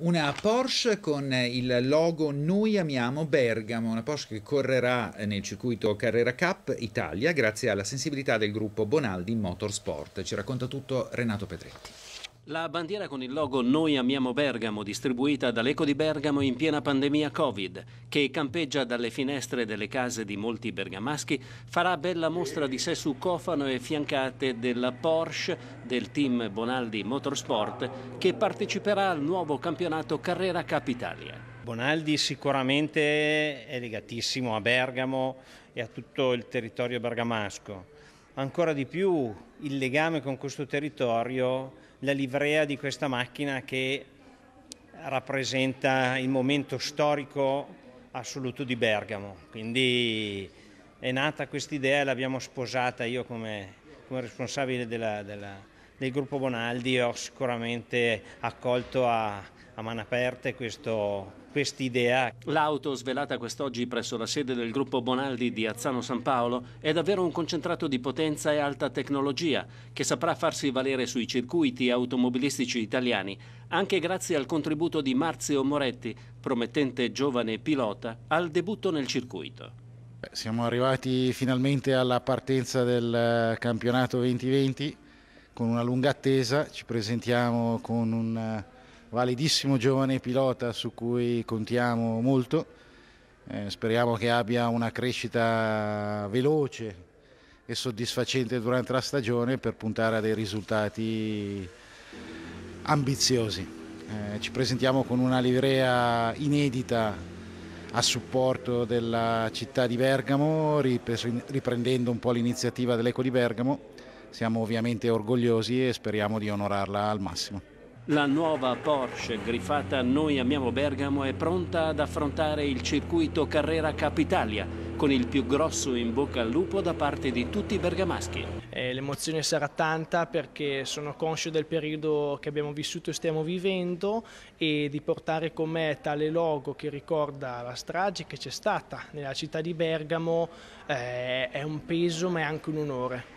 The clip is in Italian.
una Porsche con il logo Noi amiamo Bergamo, una Porsche che correrà nel circuito Carrera Cup Italia grazie alla sensibilità del gruppo Bonaldi Motorsport. Ci racconta tutto Renato Petretti. La bandiera con il logo Noi amiamo Bergamo, distribuita dall'Eco di Bergamo in piena pandemia Covid, che campeggia dalle finestre delle case di molti bergamaschi, farà bella mostra di sé su cofano e fiancate della Porsche del team Bonaldi Motorsport, che parteciperà al nuovo campionato Carrera Capitalia. Bonaldi sicuramente è legatissimo a Bergamo e a tutto il territorio bergamasco ancora di più il legame con questo territorio, la livrea di questa macchina che rappresenta il momento storico assoluto di Bergamo. Quindi è nata questa idea, l'abbiamo sposata io come, come responsabile della, della del gruppo Bonaldi ho sicuramente accolto a, a mano aperte quest'idea. L'auto svelata quest'oggi presso la sede del gruppo Bonaldi di Azzano San Paolo è davvero un concentrato di potenza e alta tecnologia che saprà farsi valere sui circuiti automobilistici italiani anche grazie al contributo di Marzio Moretti, promettente giovane pilota, al debutto nel circuito. Siamo arrivati finalmente alla partenza del eh, campionato 2020 con una lunga attesa ci presentiamo con un eh, validissimo giovane pilota su cui contiamo molto, eh, speriamo che abbia una crescita veloce e soddisfacente durante la stagione per puntare a dei risultati ambiziosi. Eh, ci presentiamo con una livrea inedita a supporto della città di Bergamo, riprendendo un po' l'iniziativa dell'Eco di Bergamo siamo ovviamente orgogliosi e speriamo di onorarla al massimo. La nuova Porsche grifata Noi amiamo Bergamo è pronta ad affrontare il circuito Carrera Capitalia con il più grosso in bocca al lupo da parte di tutti i bergamaschi. Eh, L'emozione sarà tanta perché sono conscio del periodo che abbiamo vissuto e stiamo vivendo e di portare con me tale logo che ricorda la strage che c'è stata nella città di Bergamo eh, è un peso ma è anche un onore.